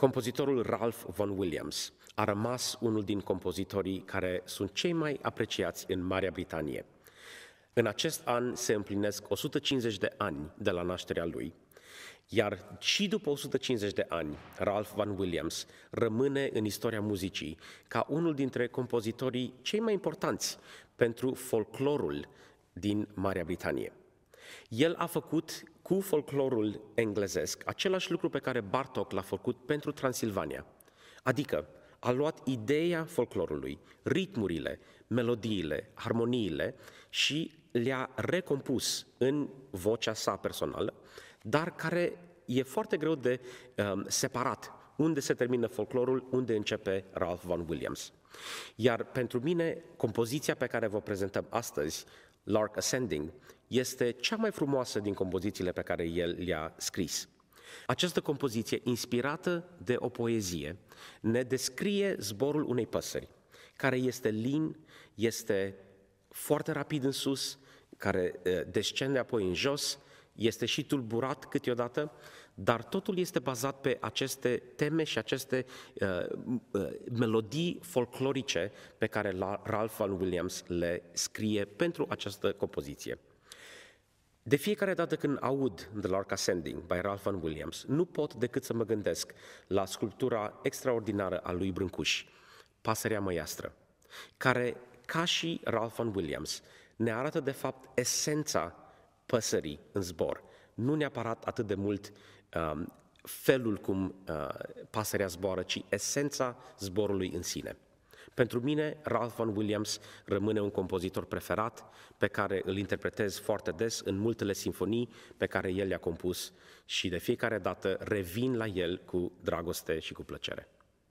Compozitorul Ralph Vaughan Williams a rămas unul din compozitorii care sunt cei mai apreciați în Marea Britanie. În acest an se împlinesc 150 de ani de la nașterea lui, iar și după 150 de ani, Ralph Vaughan Williams rămâne în istoria muzicii ca unul dintre compozitorii cei mai importanți pentru folclorul din Marea Britanie. El a făcut cu folclorul englezesc același lucru pe care Bartok l-a făcut pentru Transilvania. Adică a luat ideea folclorului, ritmurile, melodiile, harmoniile și le-a recompus în vocea sa personală, dar care e foarte greu de um, separat unde se termină folclorul, unde începe Ralph Vaughan Williams. Iar pentru mine, compoziția pe care vă prezentăm astăzi Lark Ascending, este cea mai frumoasă din compozițiile pe care el le-a scris. Această compoziție, inspirată de o poezie, ne descrie zborul unei păsări, care este lin, este foarte rapid în sus, care eh, descende apoi în jos, este și tulburat câteodată, dar totul este bazat pe aceste teme și aceste uh, uh melodii folclorice pe care Ralph Vaughan Williams le scrie pentru această compoziție. De fiecare dată când aud The Lark Ascending by Ralph Vaughan Williams, nu pot decât să mă gândesc la sculptura extraordinară a lui Brâncuș, Pasărea Măiastră, care, ca și Ralph Vaughan Williams, ne arată de fapt esența păsării în zbor. Nu neapărat atât de mult um, felul cum uh, pasărea zboară, ci esența zborului în sine. Pentru mine, Ralph Vaughan Williams rămâne un compozitor preferat pe care îl interpretez foarte des în multele sinfonii pe care el le-a compus și de fiecare dată revin la el cu dragoste și cu plăcere.